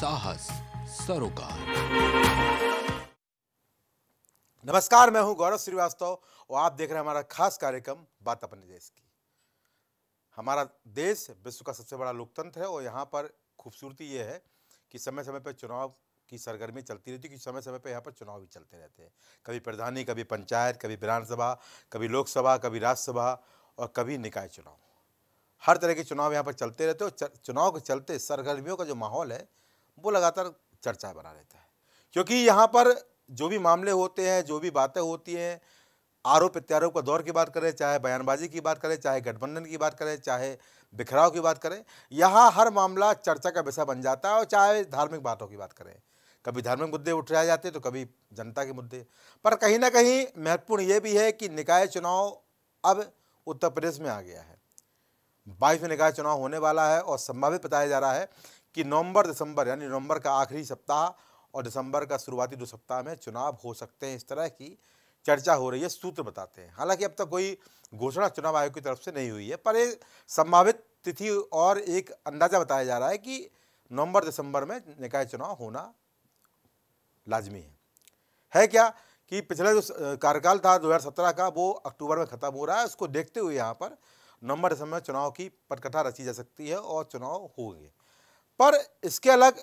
साहस सरोकार नमस्कार मैं हूं गौरव श्रीवास्तव और आप देख रहे हैं हमारा खास कार्यक्रम बात अपने देश की हमारा देश विश्व का सबसे बड़ा लोकतंत्र है और यहाँ पर खूबसूरती ये है कि समय समय पर चुनाव की सरगर्मी चलती रहती है क्योंकि समय समय पर यहाँ पर चुनाव भी चलते रहते हैं कभी प्रधानी कभी पंचायत कभी विधानसभा कभी लोकसभा कभी राज्यसभा और कभी निकाय चुनाव हर तरह के चुनाव यहाँ पर चलते रहते हैं और चुनाव के चलते सरगर्मियों का जो माहौल है वो लगातार चर्चा बना रहता है क्योंकि यहाँ पर जो भी मामले होते हैं जो भी बातें होती हैं आरोप प्रत्यारोप का दौर की बात करें चाहे बयानबाजी की बात करें चाहे गठबंधन की बात करें चाहे बिखराव की बात करें यहाँ हर मामला चर्चा का विषय बन जाता है और चाहे धार्मिक बातों की बात करें कभी धार्मिक मुद्दे उठाए जाते तो कभी जनता के मुद्दे पर कहीं ना कहीं महत्वपूर्ण ये भी है कि निकाय चुनाव अब उत्तर प्रदेश में आ गया है बाईसवें निकाय चुनाव होने वाला है और संभावित बताया जा रहा है कि नवंबर दिसंबर यानी नवंबर का आखिरी सप्ताह और दिसंबर का शुरुआती दो सप्ताह में चुनाव हो सकते हैं इस तरह की चर्चा हो रही है सूत्र बताते हैं हालांकि अब तक कोई घोषणा चुनाव आयोग की तरफ से नहीं हुई है पर एक संभावित तिथि और एक अंदाज़ा बताया जा रहा है कि नवंबर दिसंबर में निकाय चुनाव होना लाजमी है है क्या कि पिछला जो कार्यकाल था 2017 का वो अक्टूबर में ख़त्म हो रहा है उसको देखते हुए यहाँ पर नवंबर दिसंबर में चुनाव की पटकथा रची जा सकती है और चुनाव होंगे पर इसके अलग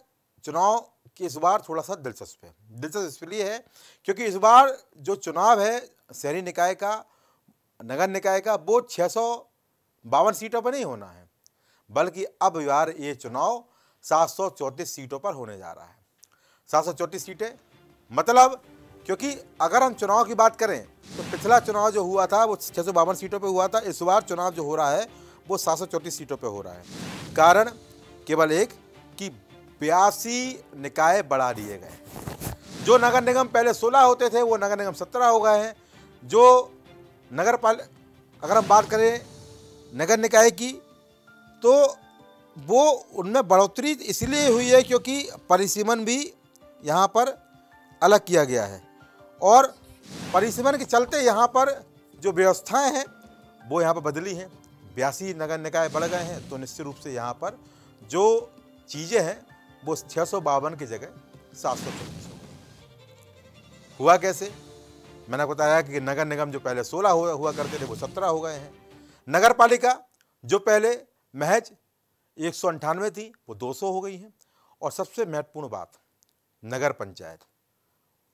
चुनाव कि इस बार थोड़ा सा दिलचस्प है दिलचस्प इसलिए है क्योंकि इस बार जो चुनाव है शहरी निकाय का नगर निकाय का वो छः सौ बावन सीटों पर नहीं होना है बल्कि अब यार ये चुनाव सात सौ चौंतीस सीटों पर होने जा रहा है सात सौ चौंतीस सीटें मतलब क्योंकि अगर हम चुनाव की बात करें तो पिछला चुनाव जो हुआ था वो छः सौ बावन सीटों पर हुआ था इस बार चुनाव जो हो रहा है वो सात सौ चौंतीस सीटों पर हो रहा है कारण केवल एक कि बयासी निकाय बढ़ा दिए गए जो नगर निगम पहले 16 होते थे वो नगर निगम 17 हो गए हैं जो नगर पाल अगर हम बात करें नगर निकाय की तो वो उनमें बढ़ोतरी इसलिए हुई है क्योंकि परिसीमन भी यहाँ पर अलग किया गया है और परिसीमन के चलते यहाँ पर जो व्यवस्थाएं हैं वो यहाँ पर बदली हैं बयासी नगर निकाय बढ़ गए हैं तो निश्चित रूप से यहाँ पर जो चीज़ें हैं वो छः सौ बावन की जगह सात सौ चौबीस हो हुआ कैसे मैंने बताया कि नगर निगम जो पहले सोलह हुआ, हुआ करते थे वो सत्रह हो गए हैं नगर पालिका जो पहले महज एक सौ अंठानवे थी वो दो सौ हो गई हैं और सबसे महत्वपूर्ण बात नगर पंचायत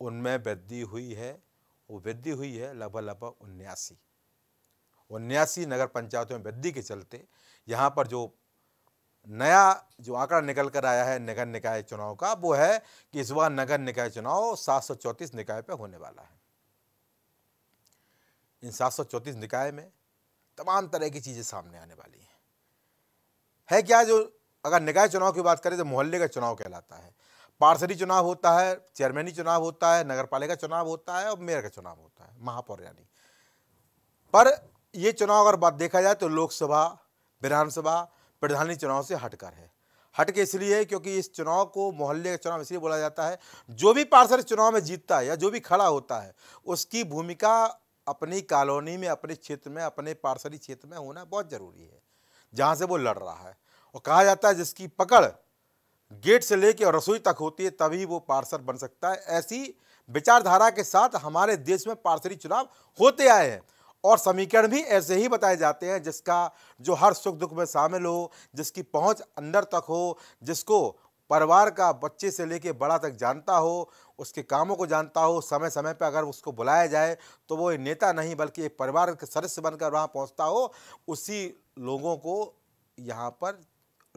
उनमें वृद्धि हुई है वो वृद्धि हुई है लगभग लगभग उन्यासी उन्यासी नगर पंचायतों में वृद्धि के चलते यहाँ पर जो नया जो आंकड़ा निकल कर आया है नगर निकाय चुनाव का वो है कि इस बार नगर निकाय चुनाव सात निकाय पर होने वाला है इन सात निकाय में तमाम तरह की चीज़ें सामने आने वाली हैं है क्या जो अगर निकाय चुनाव की बात करें तो मोहल्ले का चुनाव कहलाता है पार्षदी चुनाव होता है चेयरमैनी चुनाव होता है नगर पालिका चुनाव होता है और मेयर का चुनाव होता है महापौर यानी पर ये चुनाव अगर बात देखा जाए तो लोकसभा विधानसभा प्रधानी चुनाव से हटकर है हट के इसलिए है क्योंकि इस चुनाव को मोहल्ले का चुनाव इसलिए बोला जाता है जो भी पार्षद चुनाव में जीतता है या जो भी खड़ा होता है उसकी भूमिका अपनी कॉलोनी में अपने क्षेत्र में अपने पार्षदी क्षेत्र में होना बहुत ज़रूरी है जहाँ से वो लड़ रहा है और कहा जाता है जिसकी पकड़ गेट से लेकर और रसोई तक होती है तभी वो पार्षद बन सकता है ऐसी विचारधारा के साथ हमारे देश में पार्षदी चुनाव होते आए हैं और समीकरण भी ऐसे ही बताए जाते हैं जिसका जो हर सुख दुख में शामिल हो जिसकी पहुंच अंदर तक हो जिसको परिवार का बच्चे से लेके बड़ा तक जानता हो उसके कामों को जानता हो समय समय पर अगर उसको बुलाया जाए तो वो नेता नहीं बल्कि एक परिवार के सदस्य बनकर वहाँ पहुँचता हो उसी लोगों को यहाँ पर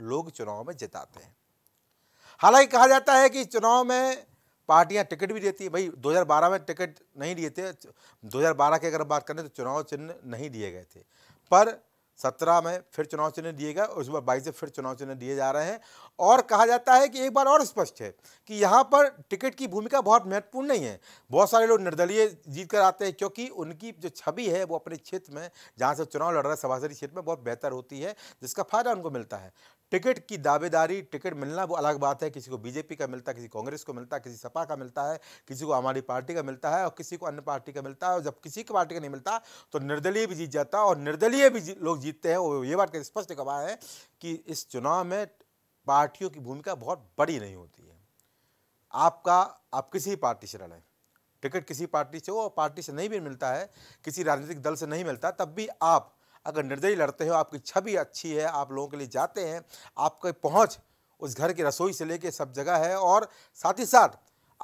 लोग चुनाव में जिताते हैं हालांकि कहा जाता है कि चुनाव में पार्टियां टिकट भी देती है भाई 2012 में टिकट नहीं दिए थे 2012 की अगर बात करें तो चुनाव चिन्ह नहीं दिए गए थे पर सत्रह में फिर चुनाव चिन्ह दिए गए और उस बार बाईस से फिर चुनाव चिन्ह दिए जा रहे हैं और कहा जाता है कि एक बार और स्पष्ट है कि यहाँ पर टिकट की भूमिका बहुत महत्वपूर्ण नहीं है बहुत सारे लोग निर्दलीय जीत कर आते हैं क्योंकि उनकी जो छवि है वो अपने क्षेत्र में जहाँ से चुनाव लड़ रहे सभासदी क्षेत्र में बहुत बेहतर होती है जिसका फायदा उनको मिलता है टिकट की दावेदारी टिकट मिलना वो अलग बात है किसी को बीजेपी का मिलता है किसी कांग्रेस को मिलता है किसी सपा का मिलता है किसी को हमारी पार्टी का मिलता है और किसी को अन्य पार्टी का मिलता है और जब किसी की पार्टी का नहीं मिलता तो निर्दलीय भी जीत जाता है और निर्दलीय भी जी, लोग जीतते हैं वो ये बात स्पष्ट कहा है कि इस चुनाव में पार्टियों की भूमिका बहुत बड़ी नहीं होती है आपका आप किसी पार्टी से लड़ें टिकट किसी पार्टी से हो और पार्टी से नहीं भी मिलता है किसी राजनीतिक दल से नहीं मिलता तब भी आप अगर निर्दयी लड़ते हो आपकी छवि अच्छी है आप लोगों के लिए जाते हैं आपकी पहुँच उस घर की रसोई से लेके सब जगह है और साथ ही साथ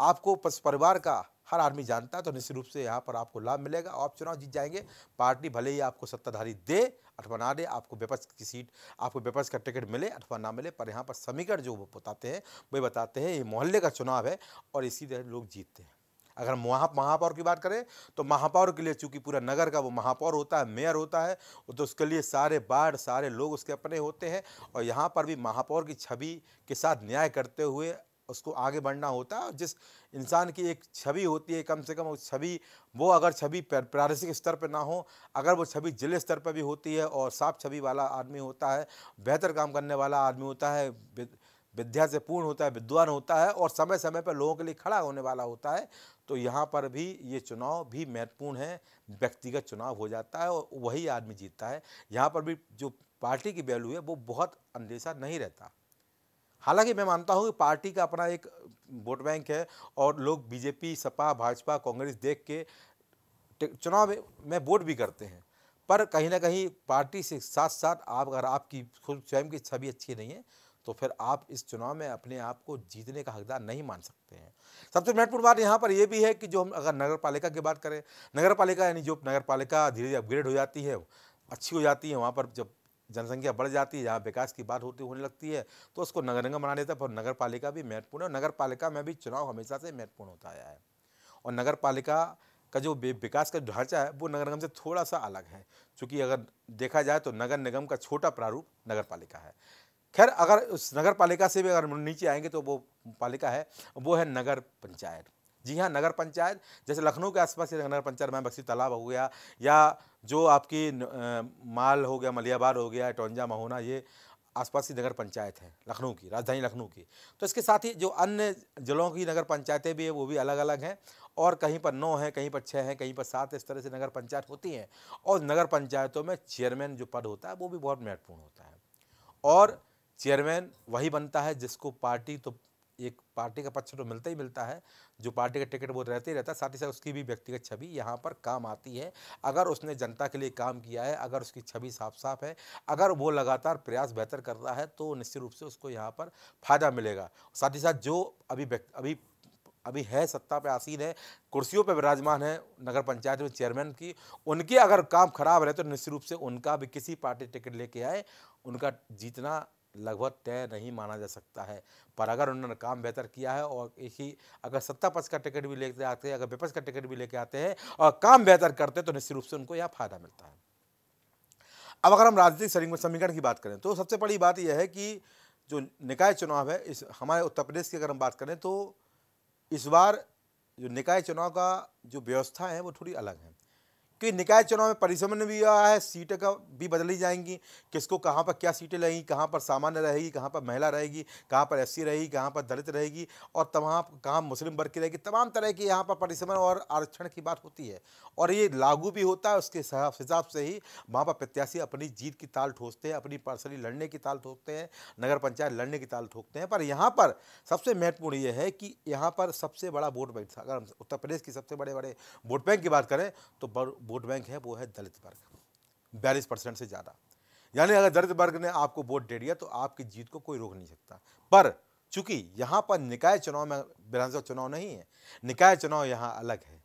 आपको परिवार का हर आदमी जानता है तो निश्चित रूप से यहाँ पर आपको लाभ मिलेगा आप चुनाव जीत जाएंगे पार्टी भले ही आपको सत्ताधारी दे अथवा ना दे आपको विपक्ष की सीट आपको विपक्ष का टिकट मिले अथवा ना मिले पर यहाँ पर समीकरण जो बताते हैं वे बताते हैं ये मोहल्ले का चुनाव है और इसी तरह लोग जीतते हैं अगर हम वहाँ महापौर की बात करें तो महापौर के लिए चूँकि पूरा नगर का वो महापौर होता है मेयर होता है तो उसके लिए सारे वार्ड सारे लोग उसके अपने होते हैं और यहाँ पर भी महापौर की छवि के साथ न्याय करते हुए उसको आगे बढ़ना होता है जिस इंसान की एक छवि होती है कम से कम उस छवि वो अगर छवि प्रादेशिक स्तर पर ना हो अगर वो छवि जिले स्तर पर भी होती है और साफ छवि वाला आदमी होता है बेहतर काम करने वाला आदमी होता है विद्या से पूर्ण होता है विद्वान होता है और समय समय पर लोगों के लिए खड़ा होने वाला होता है तो यहाँ पर भी ये चुनाव भी महत्वपूर्ण है व्यक्तिगत चुनाव हो जाता है और वही आदमी जीतता है यहाँ पर भी जो पार्टी की वैल्यू है वो बहुत अंदेशा नहीं रहता हालांकि मैं मानता हूँ कि पार्टी का अपना एक वोट बैंक है और लोग बीजेपी सपा भाजपा कांग्रेस देख के चुनाव में वोट भी करते हैं पर कहीं ना कहीं पार्टी से साथ साथ आप अगर आपकी स्वयं की छवि अच्छी नहीं है तो फिर आप इस चुनाव में अपने आप को जीतने का हकदार नहीं मान सकते हैं सबसे महत्वपूर्ण बात यहाँ पर यह भी है कि जो हम अगर नगर पालिका की बात करें नगर पालिका यानी जो नगर पालिका धीरे धीरे अपग्रेड हो जाती है अच्छी हो जाती है वहाँ पर जब जनसंख्या बढ़ जाती है जहाँ विकास की बात होती होने लगती है तो उसको नगर निगम बना देता है पर नगर पालिका भी महत्वपूर्ण है और नगर पालिका में भी चुनाव हमेशा से महत्वपूर्ण होता आया है और नगर पालिका का जो विकास का ढांचा है वो नगर निगम से थोड़ा सा अलग है क्योंकि अगर देखा जाए तो नगर निगम का छोटा प्रारूप नगर पालिका है खैर अगर उस नगर पालिका से भी अगर नीचे आएंगे तो वो पालिका है वो है नगर पंचायत जी हाँ नगर पंचायत जैसे लखनऊ के आसपास से नगर पंचायत में बक्सी तालाब हो गया या जो आपकी माल हो गया मलियाबाद हो गया टोंजा महोना ये आसपास की नगर पंचायत है लखनऊ की राजधानी लखनऊ की तो इसके साथ ही जो अन्य ज़िलों की नगर पंचायतें भी है वो भी अलग अलग हैं और कहीं पर नौ हैं कहीं पर छः हैं कहीं पर सात इस तरह से नगर पंचायत होती हैं और नगर पंचायतों में चेयरमैन जो पद होता है वो भी बहुत महत्वपूर्ण होता है और चेयरमैन वही बनता है जिसको पार्टी तो एक पार्टी का पक्ष तो मिलता ही मिलता है जो पार्टी का टिकट वो रहते ही रहता है साथ ही साथ उसकी भी व्यक्तिगत छवि यहाँ पर काम आती है अगर उसने जनता के लिए काम किया है अगर उसकी छवि साफ साफ है अगर वो लगातार प्रयास बेहतर कर रहा है तो निश्चित रूप से उसको यहाँ पर फायदा मिलेगा साथ ही साथ जो अभी अभी अभी है सत्ता पे आसीन है कुर्सियों पे विराजमान है नगर पंचायत में चेयरमैन की उनके अगर काम खराब रहे तो निश्चित रूप से उनका भी किसी पार्टी टिकट लेके आए उनका जीतना लगभग तय नहीं माना जा सकता है पर अगर उन्होंने काम बेहतर किया है और एक ही अगर सत्ता पक्ष का टिकट भी लेके आते हैं अगर विपक्ष का टिकट भी लेके आते हैं और काम बेहतर करते हैं तो निश्चित रूप से उनको यह फायदा मिलता है अब अगर हम राजनीतिक समीकरण की बात करें तो सबसे बड़ी बात यह है कि जो निकाय चुनाव है इस हमारे उत्तर प्रदेश की अगर हम बात करें तो इस बार जो निकाय चुनाव का जो व्यवस्था है वो थोड़ी अलग है कि निकाय चुनाव में परिसमन भी हुआ है सीटें का भी बदली जाएंगी किसको कहाँ पर क्या सीटें लगेंगी कहाँ पर सामान्य रहेगी कहाँ पर महिला रहेगी कहाँ पर एस रहेगी कहाँ पर दलित रहेगी और तमाम कहाँ मुस्लिम वर्ग की रहेगी तमाम तरह की यहाँ पर परिसमन और आरक्षण की बात होती है और ये लागू भी होता है उसके हिसाब से ही वहाँ पर प्रत्याशी अपनी जीत की ताल ठोसते हैं अपनी पर्सनली लड़ने की ताल ठोकते हैं नगर पंचायत लड़ने की ताल ठोकते हैं पर यहाँ पर सबसे महत्वपूर्ण ये है कि यहाँ पर सबसे बड़ा वोट बैंक अगर हम उत्तर प्रदेश की सबसे बड़े बड़े वोट बैंक की बात करें तो वोट बैंक है वो है दलित वर्ग बयालीस परसेंट से ज़्यादा यानी अगर दलित वर्ग ने आपको वोट दे दिया तो आपकी जीत को कोई रोक नहीं सकता पर चूंकि यहाँ पर निकाय चुनाव में विधानसभा चुनाव नहीं है निकाय चुनाव यहाँ अलग है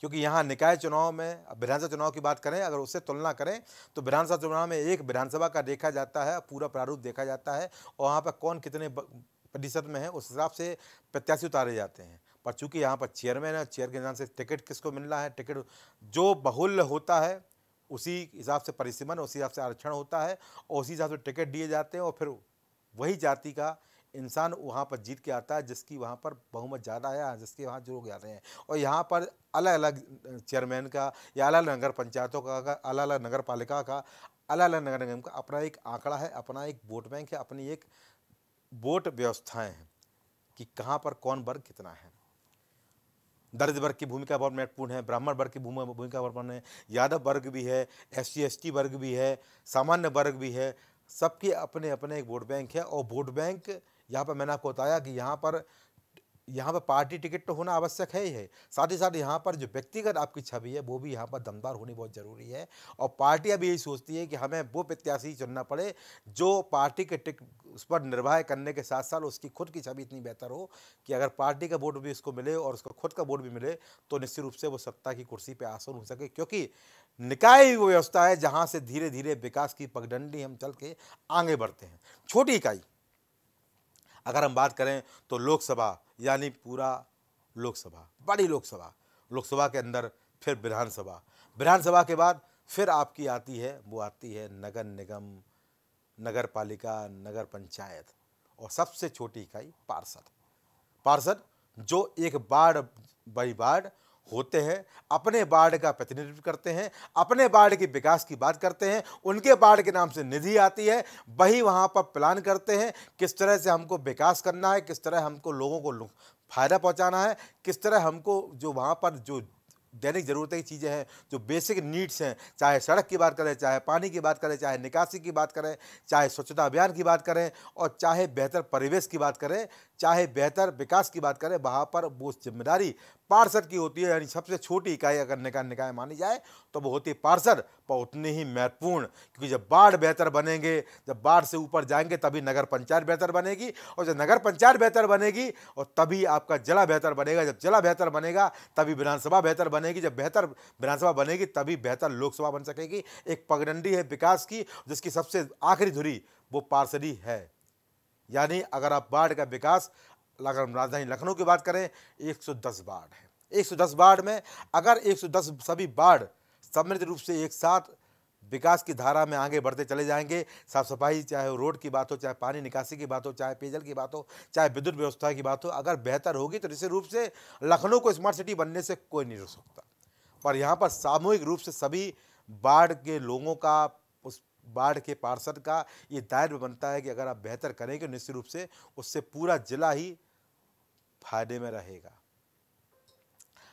क्योंकि यहाँ निकाय चुनाव में विधानसभा चुनाव की बात करें अगर उससे तुलना करें तो विधानसभा चुनाव में एक विधानसभा का देखा जाता है पूरा प्रारूप देखा जाता है और वहाँ पर कौन कितने प्रतिशत में है उस हिसाब से प्रत्याशी उतारे जाते हैं पर चूंकि यहाँ पर चेयरमैन है चेयर के नाम से टिकट किसको मिलना है टिकट जो बहुल्य होता है उसी हिसाब से परिसीमन उसी हिसाब से आरक्षण होता है और उसी हिसाब से टिकट दिए जाते हैं और फिर वही जाति का इंसान वहाँ पर जीत के आता है जिसकी वहाँ पर बहुमत ज़्यादा है हाँ, जिसके वहाँ जो लोग जाते हैं और यहाँ पर अलग अलग चेयरमैन का या अलग अलग नगर पंचायतों का अलग अलग नगर पालिका का अलग अलग नगर निगम का अपना एक आंकड़ा है अपना एक वोट बैंक है अपनी एक वोट व्यवस्थाएँ हैं कि कहाँ पर कौन वर्ग कितना है दलित वर्ग की भूमिका बहुत महत्वपूर्ण है ब्राह्मण वर्ग की भूमिका बहुत महत्वपूर्ण है यादव वर्ग भी है एस सी वर्ग भी है सामान्य वर्ग भी है सबके अपने अपने एक वोट बैंक है और वोट बैंक यहाँ पर मैंने आपको बताया कि यहाँ पर यहाँ पर पार्टी टिकट तो होना आवश्यक है ही है साथ ही साथ यहाँ पर जो व्यक्तिगत आपकी छवि है वो भी यहाँ पर दमदार होनी बहुत ज़रूरी है और पार्टी अभी यही सोचती है कि हमें वो प्रत्याशी चुनना पड़े जो पार्टी के टिक उस पर निर्वाह करने के साथ साथ उसकी खुद की छवि इतनी बेहतर हो कि अगर पार्टी का वोट भी उसको मिले और उसको खुद का वोट भी मिले तो निश्चित रूप से वो सत्ता की कुर्सी पर आसन हो सके क्योंकि निकाय वो व्यवस्था है जहाँ से धीरे धीरे विकास की पगडंडी हम चल के आगे बढ़ते हैं छोटी इकाई अगर हम बात करें तो लोकसभा यानी पूरा लोकसभा बड़ी लोकसभा लोकसभा के अंदर फिर विधानसभा विधानसभा के बाद फिर आपकी आती है वो आती है नगर निगम नगर पालिका नगर पंचायत और सबसे छोटी इकाई पार्षद पार्षद जो एक बाढ़ बाई बाढ़ होते हैं अपने वार्ड का प्रतिनिधित्व करते हैं अपने वार्ड के विकास की बात करते हैं उनके वार्ड के नाम से निधि आती है वही वहाँ पर प्लान करते हैं किस तरह से हमको विकास करना है किस तरह हमको लोगों को फ़ायदा पहुँचाना है किस तरह हमको जो वहाँ पर जो दैनिक ज़रूरतें की चीज़ें हैं जो बेसिक नीड्स हैं चाहे सड़क की बात करें चाहे पानी की बात करें चाहे निकासी की बात करें चाहे स्वच्छता अभियान की बात करें और चाहे बेहतर परिवेश की बात करें चाहे बेहतर विकास की बात करें वहाँ पर वो जिम्मेदारी पार्षद की होती है यानी सबसे छोटी इकाई अगर निकाय निकाय मानी जाए तो वो होती है पार्षद पर उतनी ही महत्वपूर्ण क्योंकि जब बाढ़ बेहतर बनेंगे जब बाढ़ से ऊपर जाएंगे तभी नगर पंचायत बेहतर बनेगी और जब नगर पंचायत बेहतर बनेगी और तभी आपका जिला बेहतर बनेगा जब जिला बेहतर बनेगा तभी विधानसभा बेहतर बनेगी जब बेहतर विधानसभा बनेगी तभी बेहतर लोकसभा बन सकेगी एक पगडंडी है विकास की जिसकी सबसे आखिरी धुरी वो पार्षदी है यानी अगर आप वार्ड का विकास अगर हम राजधानी लखनऊ की बात करें 110 वार्ड है 110 वार्ड में अगर 110 सभी वार्ड समृद्ध रूप से एक साथ विकास की धारा में आगे बढ़ते चले जाएंगे साफ सफाई चाहे रोड की बात हो चाहे पानी निकासी की बात हो चाहे पेयजल की बात हो चाहे विद्युत व्यवस्था की बात हो अगर बेहतर होगी तो निश्चित रूप से लखनऊ को स्मार्ट सिटी बनने से कोई नहीं रोक सकता पर यहाँ पर सामूहिक रूप से सभी बाढ़ के लोगों का बाढ़ के पार्षद का ये दायित्व बनता है कि अगर आप बेहतर करेंगे निश्चित रूप से उससे पूरा जिला ही फायदे में रहेगा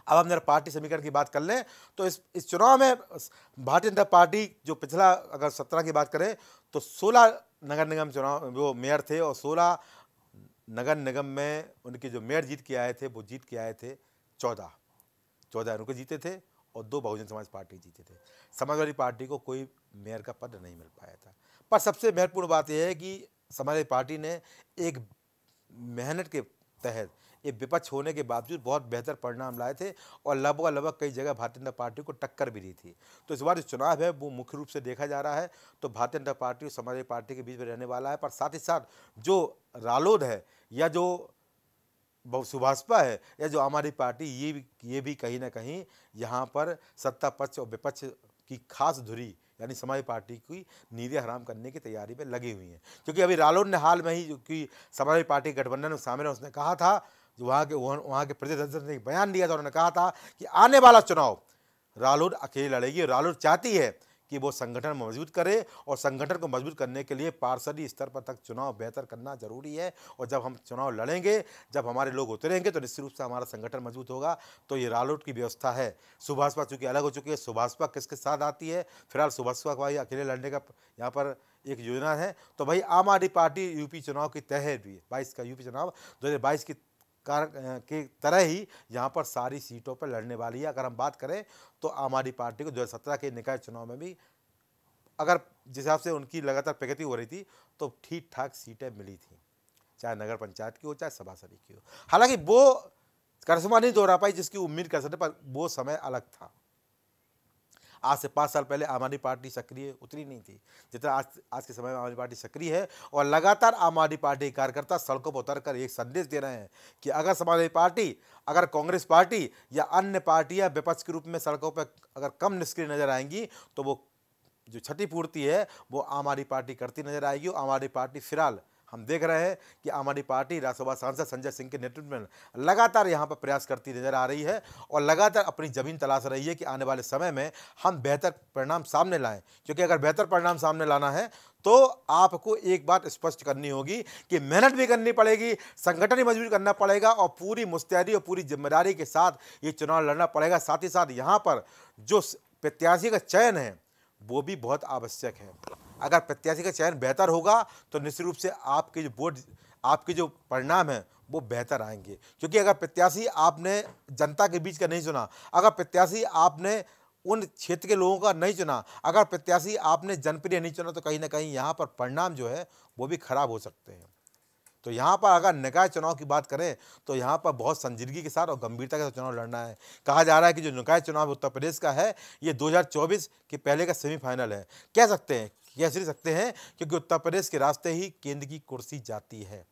अब हम जरा पार्टी समीकरण की बात कर लें तो इस इस चुनाव में भारतीय जनता पार्टी जो पिछला अगर सत्रह की बात करें तो सोलह नगर निगम चुनाव वो मेयर थे और सोलह नगर निगम में उनके जो मेयर जीत के आए थे वो जीत के आए थे चौदह चौदह उनके जीते थे और दो बहुजन समाज पार्टी जीते थे समाजवादी पार्टी को कोई मेयर का पद नहीं मिल पाया था पर सबसे महत्वपूर्ण बात यह है कि समाजवादी पार्टी ने एक मेहनत के तहत ये विपक्ष होने के बावजूद बहुत बेहतर परिणाम लाए थे और लगभग लगभग कई जगह भारतीय जनता पार्टी को टक्कर भी दी थी तो इस बार जो चुनाव है वो मुख्य रूप से देखा जा रहा है तो भारतीय जनता पार्टी और समाजवादी पार्टी के बीच में रहने वाला है पर साथ ही साथ जो रालोद है या जो सुभाषपा है या जो आम आदमी पार्टी ये ये भी कहीं ना कहीं यहाँ पर सत्ता पक्ष और विपक्ष की खास धुरी यानी समाजवादी पार्टी की नीति हराम करने की तैयारी में लगी हुई हैं क्योंकि अभी रालोद ने हाल में ही जो कि समाजवादी पार्टी गठबंधन में शामिल है उसने कहा था जो वहाँ के वहाँ के प्रदेश ने एक बयान दिया था उन्होंने कहा था कि आने वाला चुनाव रालोद अकेले लड़ेगी और रालोद चाहती है कि वो संगठन मजबूत करे और संगठन को मजबूत करने के लिए पार्षदी स्तर पर तक चुनाव बेहतर करना जरूरी है और जब हम चुनाव लड़ेंगे जब हमारे लोग उतरेंगे तो निश्चित रूप से हमारा संगठन मजबूत होगा तो ये रालोट की व्यवस्था है सुभाषपा चूंकि अलग हो चुकी है सुभाषपा किसके साथ आती है फिलहाल सुभाषपा भाई अकेले लड़ने का यहाँ पर एक योजना है तो भाई आम आदमी पार्टी यूपी चुनाव की तय है भी बाईस का यूपी चुनाव दो की कार की तरह ही यहाँ पर सारी सीटों पर लड़ने वाली है अगर हम बात करें तो आम आदमी पार्टी को दो के निकाय चुनाव में भी अगर जिस हिसाब से उनकी लगातार प्रगति हो रही थी तो ठीक ठाक सीटें मिली थी चाहे नगर पंचायत की हो चाहे सभासदी की हो हालांकि वो करसमा नहीं दोहरा पाई जिसकी उम्मीद कर सकते पर वो समय अलग था आज से पाँच साल पहले आम आदमी पार्टी सक्रिय उतनी नहीं थी जितना आज आज के समय में आम आदमी पार्टी सक्रिय है और लगातार आम आदमी पार्टी के कार्यकर्ता सड़कों पर उतर कर एक संदेश दे रहे हैं कि अगर समाजवादी पार्टी अगर कांग्रेस पार्टी या अन्य पार्टियाँ विपक्ष के रूप में सड़कों पर अगर कम निष्क्रिय नजर आएंगी तो वो जो क्षतिपूर्ति है वो आम आदमी पार्टी करती नजर आएगी और आम आदमी पार्टी फिलहाल हम देख रहे हैं कि आम आदमी पार्टी राज्यसभा सांसद संजय सिंह के नेतृत्व में लगातार यहाँ पर प्रयास करती नजर आ रही है और लगातार अपनी ज़मीन तलाश रही है कि आने वाले समय में हम बेहतर परिणाम सामने लाएं क्योंकि अगर बेहतर परिणाम सामने लाना है तो आपको एक बात स्पष्ट करनी होगी कि मेहनत भी करनी पड़ेगी संगठन भी मजबूत करना पड़ेगा और पूरी मुस्तैदी और पूरी जिम्मेदारी के साथ ये चुनाव लड़ना पड़ेगा साथ ही साथ यहाँ पर जो प्रत्याशी का चयन है वो भी बहुत आवश्यक है अगर प्रत्याशी का चयन बेहतर होगा तो निश्चित रूप से आपके जो वोट आपके जो परिणाम हैं वो बेहतर आएंगे क्योंकि अगर प्रत्याशी आपने जनता के बीच का नहीं चुना अगर प्रत्याशी आपने उन क्षेत्र के लोगों का नहीं चुना अगर प्रत्याशी आपने जनप्रिय नहीं चुना तो कहीं ना कहीं यहाँ पर परिणाम जो है वो भी खराब हो सकते हैं तो यहाँ पर अगर निकाय चुनाव की बात करें तो यहाँ पर बहुत संजीदगी के साथ और गंभीरता के साथ चुनाव लड़ना है कहा जा रहा है कि जो निकाय चुनाव उत्तर प्रदेश का है ये 2024 के पहले का सेमीफाइनल है कह सकते हैं कह सकते हैं क्योंकि उत्तर प्रदेश के रास्ते ही केंद्र की कुर्सी जाती है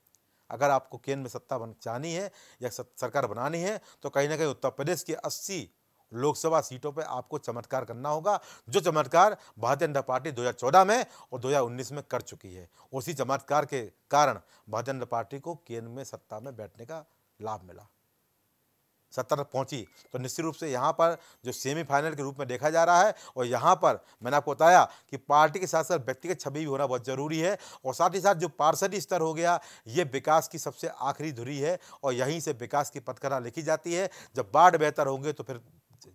अगर आपको केंद्र में सत्ता बन चाहनी है या सरकार बनानी है तो कहीं ना कहीं उत्तर प्रदेश के अस्सी लोकसभा सीटों पर आपको चमत्कार करना होगा जो चमत्कार भारतीय जनता पार्टी 2014 में और 2019 में कर चुकी है उसी चमत्कार के कारण भारतीय जनता पार्टी को केंद्र में सत्ता में बैठने का लाभ मिला सत्ता तक पहुंची तो निश्चित रूप से यहाँ पर जो सेमीफाइनल के रूप में देखा जा रहा है और यहाँ पर मैंने आपको बताया कि पार्टी के साथ साथ व्यक्तिगत छवि भी होना बहुत ज़रूरी है और साथ ही साथ जो पार्षद स्तर हो गया ये विकास की सबसे आखिरी धुरी है और यहीं से विकास की पथकथा लिखी जाती है जब बाढ़ बेहतर होंगे तो फिर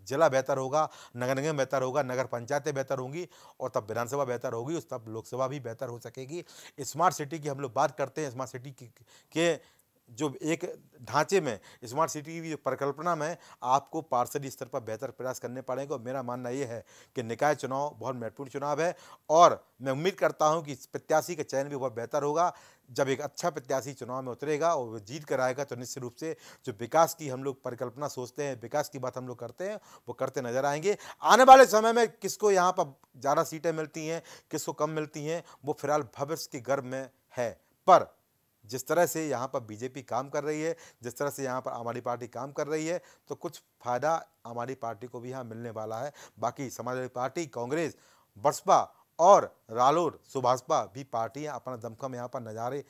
जिला बेहतर होगा नगर निगम बेहतर होगा नगर पंचायतें बेहतर होंगी और तब विधानसभा बेहतर होगी उस तब लोकसभा भी बेहतर हो सकेगी स्मार्ट सिटी की हम लोग बात करते हैं स्मार्ट सिटी के जो एक ढांचे में स्मार्ट सिटी की जो परिकल्पना में आपको पार्षद स्तर पर बेहतर प्रयास करने पड़ेंगे और मेरा मानना ये है कि निकाय चुनाव बहुत महत्वपूर्ण चुनाव है और मैं उम्मीद करता हूँ कि प्रत्याशी का चयन भी बहुत बेहतर होगा जब एक अच्छा प्रत्याशी चुनाव में उतरेगा और वो जीत कर आएगा तो निश्चित रूप से जो विकास की हम लोग परिकल्पना सोचते हैं विकास की बात हम लोग करते हैं वो करते नजर आएंगे आने वाले समय में किसको यहाँ पर ज़्यादा सीटें मिलती हैं किसको कम मिलती हैं वो फिलहाल भविष्य के गर्भ में है पर जिस तरह से यहाँ पर बीजेपी काम कर रही है जिस तरह से यहाँ पर आम आदमी पार्टी काम कर रही है तो कुछ फ़ायदा आम आदमी पार्टी को भी यहाँ मिलने वाला है बाकी समाजवादी पार्टी कांग्रेस बसपा और रालोर सुभाषपा भी पार्टियाँ अपना दमखम यहाँ पर नज़ारे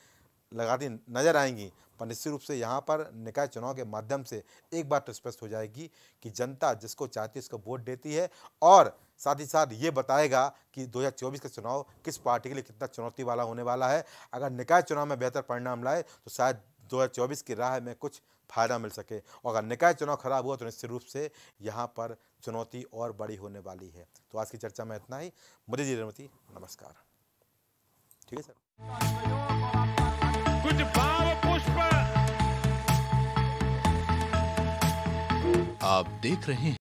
लगाती नजर आएंगी पर निश्चित रूप से यहाँ पर निकाय चुनाव के माध्यम से एक बात तो स्पष्ट हो जाएगी कि जनता जिसको चाहती है उसको वोट देती है और साथ ही साथ ये बताएगा कि 2024 का चुनाव किस पार्टी के लिए कितना चुनौती वाला होने वाला है अगर निकाय चुनाव में बेहतर परिणाम लाए तो शायद 2024 की राह में कुछ फ़ायदा मिल सके और अगर निकाय चुनाव खराब हुआ तो निश्चित रूप से यहाँ पर चुनौती और बड़ी होने वाली है तो आज की चर्चा में इतना ही मुझे जी नमस्कार ठीक है सर कुछ भाव पुष्प आप देख रहे हैं